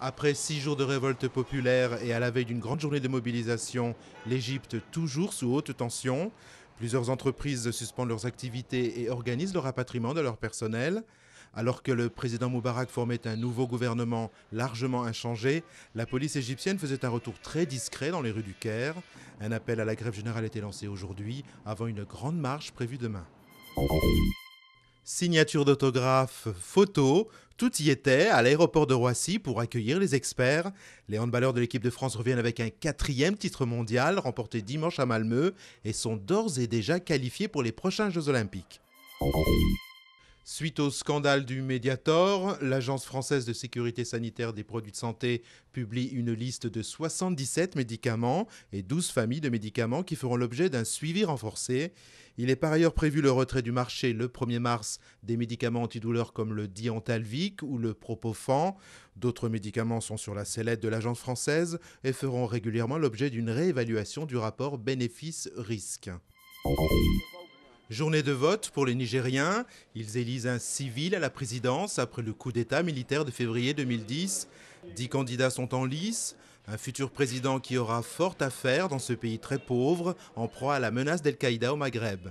Après six jours de révolte populaire et à la veille d'une grande journée de mobilisation, l'Égypte toujours sous haute tension. Plusieurs entreprises suspendent leurs activités et organisent le rapatriement de leur personnel. Alors que le président Moubarak formait un nouveau gouvernement largement inchangé, la police égyptienne faisait un retour très discret dans les rues du Caire. Un appel à la grève générale était lancé aujourd'hui avant une grande marche prévue demain. Signature d'autographe, photo, tout y était à l'aéroport de Roissy pour accueillir les experts. Les handballeurs de l'équipe de France reviennent avec un quatrième titre mondial remporté dimanche à Malmö et sont d'ores et déjà qualifiés pour les prochains Jeux olympiques. Suite au scandale du Mediator, l'Agence française de sécurité sanitaire des produits de santé publie une liste de 77 médicaments et 12 familles de médicaments qui feront l'objet d'un suivi renforcé. Il est par ailleurs prévu le retrait du marché le 1er mars des médicaments antidouleurs comme le Diantalvic ou le Propofan. D'autres médicaments sont sur la sellette de l'Agence française et feront régulièrement l'objet d'une réévaluation du rapport bénéfice-risque. Journée de vote pour les Nigériens. Ils élisent un civil à la présidence après le coup d'État militaire de février 2010. Dix candidats sont en lice. Un futur président qui aura fort à faire dans ce pays très pauvre, en proie à la menace d'Al-Qaïda au Maghreb.